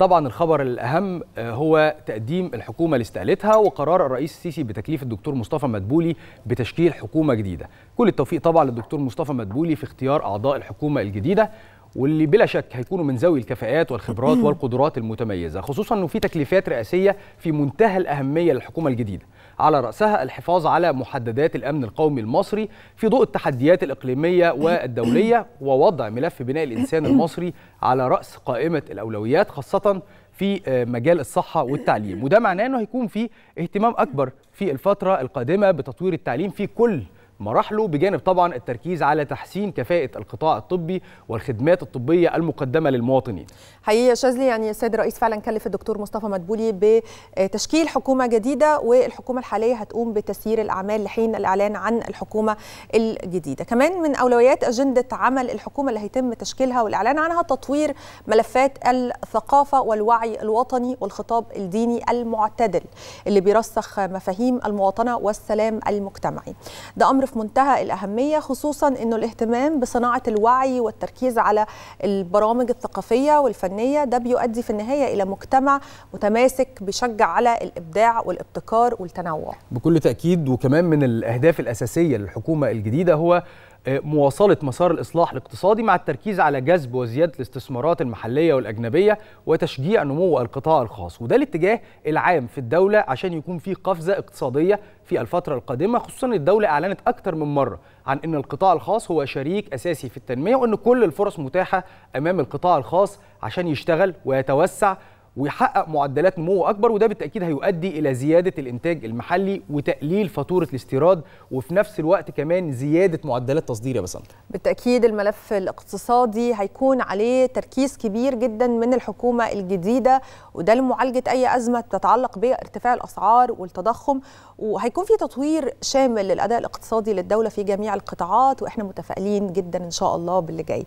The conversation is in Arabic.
طبعا الخبر الأهم آه، هو تقديم الحكومة لاستقالتها وقرار الرئيس السيسي بتكليف الدكتور مصطفى مدبولي بتشكيل حكومة جديدة كل التوفيق طبعا للدكتور مصطفى مدبولي في اختيار أعضاء الحكومة الجديدة واللي بلا شك هيكونوا من ذوي الكفاءات والخبرات والقدرات المتميزه خصوصا انه في تكليفات رئاسيه في منتهى الاهميه للحكومه الجديده على راسها الحفاظ على محددات الامن القومي المصري في ضوء التحديات الاقليميه والدوليه ووضع ملف بناء الانسان المصري على راس قائمه الاولويات خاصه في آه، مجال الصحة والتعليم وده معناه أنه هيكون في اهتمام أكبر في الفترة القادمة بتطوير التعليم في كل مراحله بجانب طبعا التركيز على تحسين كفاءة القطاع الطبي والخدمات الطبية المقدمة للمواطنين حقيقه يا شاذلي يعني السيد الرئيس فعلا كلف الدكتور مصطفى مدبولي بتشكيل حكومة جديدة والحكومة الحالية هتقوم بتسيير الأعمال لحين الإعلان عن الحكومة الجديدة كمان من أولويات أجندة عمل الحكومة اللي هيتم تشكيلها والإعلان عنها تطوير ملفات الثقافة والوعي الوطني والخطاب الديني المعتدل اللي بيرسخ مفاهيم المواطنة والسلام المجتمعي ده أمر في منتهى الأهمية خصوصا أنه الاهتمام بصناعة الوعي والتركيز على البرامج الثقافية والفنية ده بيؤدي في النهاية إلى مجتمع متماسك بيشجع على الإبداع والابتكار والتنوع بكل تأكيد وكمان من الأهداف الأساسية للحكومة الجديدة هو آه، مواصله مسار الاصلاح الاقتصادي مع التركيز على جذب وزياده الاستثمارات المحليه والاجنبيه وتشجيع نمو القطاع الخاص وده الاتجاه العام في الدوله عشان يكون في قفزه اقتصاديه في الفتره القادمه خصوصا الدوله اعلنت أكثر من مره عن ان القطاع الخاص هو شريك اساسي في التنميه وان كل الفرص متاحه امام القطاع الخاص عشان يشتغل ويتوسع ويحقق معدلات نمو اكبر وده بالتاكيد هيؤدي الى زياده الانتاج المحلي وتقليل فاتوره الاستيراد وفي نفس الوقت كمان زياده معدلات تصدير يا بسنت بالتاكيد الملف الاقتصادي هيكون عليه تركيز كبير جدا من الحكومه الجديده وده لمعالجه اي ازمه تتعلق بارتفاع الاسعار والتضخم وهيكون في تطوير شامل للاداء الاقتصادي للدوله في جميع القطاعات واحنا متفائلين جدا ان شاء الله باللي جاي